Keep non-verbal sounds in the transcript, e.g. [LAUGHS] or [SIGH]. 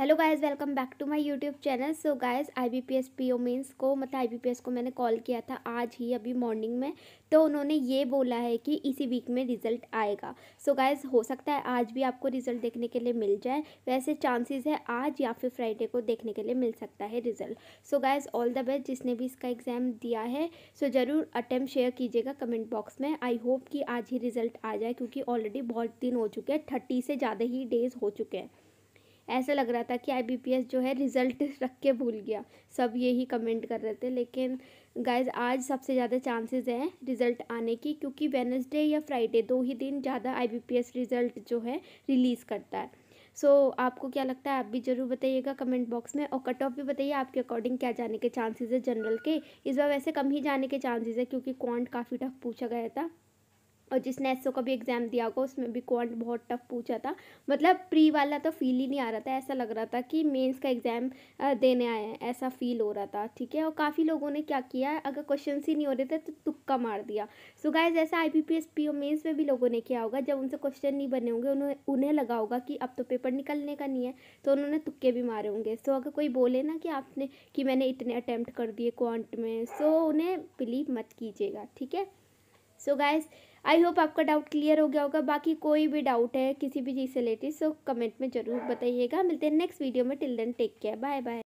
hello guys welcome back to my YouTube channel so guys IBPS PO means को मतलब IBPS को मैंने call किया था आज ही अभी मॉर्निंग में तो उन्होंने ये बोला है कि इसी वीक में रिज़ल्ट आएगा सो so गाइस हो सकता है आज भी आपको रिज़ल्ट देखने के लिए मिल जाए वैसे चांसेस है आज या फिर फ्राइडे को देखने के लिए मिल सकता है result so guys all the best जिसने भी इसका एग्ज़ाम दिया है सो so ज़रूर अटैम्प्ट शेयर कीजिएगा कमेंट बॉक्स में आई होप कि आज ही रिज़ल्ट आ जाए क्योंकि ऑलरेडी बहुत दिन हो चुके हैं थर्टी से ज़्यादा ही डेज़ हो चुके हैं ऐसा लग रहा था कि आई जो है रिज़ल्ट [LAUGHS] रख के भूल गया सब यही कमेंट कर रहे थे लेकिन गाइज आज सबसे ज़्यादा चांसेस हैं रिज़ल्ट आने की क्योंकि वेनसडे या फ्राइडे दो ही दिन ज़्यादा आई रिज़ल्ट जो है रिलीज़ करता है सो so, आपको क्या लगता है आप भी ज़रूर बताइएगा कमेंट बॉक्स में और कट ऑफ भी बताइए आपके अकॉर्डिंग क्या जाने के चांसेस है जनरल के इस बार वैसे कम ही जाने के चांसेस है क्योंकि क्वांट काफ़ी टफ पूछा गया था और जिसने एसओ का भी एग्ज़ाम दिया होगा उसमें भी क्वांट बहुत टफ पूछा था मतलब प्री वाला तो फील ही नहीं आ रहा था ऐसा लग रहा था कि मेंस का एग्ज़ाम देने आए हैं ऐसा फील हो रहा था ठीक है और काफ़ी लोगों ने क्या किया अगर क्वेश्चन ही नहीं हो रहे थे तो तुक्का मार दिया सो so गाइज ऐसा I B P S P mains में भी लोगों ने किया होगा जब उनसे क्वेश्चन नहीं बने होंगे उन्हें उन्हें लगा होगा कि अब तो पेपर निकलने का नहीं है तो उन्होंने तुक्के भी मारे होंगे सो अगर कोई बोले ना कि आपने कि मैंने इतने अटैम्प्ट कर दिए क्वांट में सो उन्हें बिलीव मत कीजिएगा ठीक है सो गाइज़ आई होप आपका डाउट क्लियर हो गया होगा बाकी कोई भी डाउट है किसी भी चीज़ से रिलेटेड सो कमेंट में ज़रूर बताइएगा मिलते हैं नेक्स्ट वीडियो में till then take care bye bye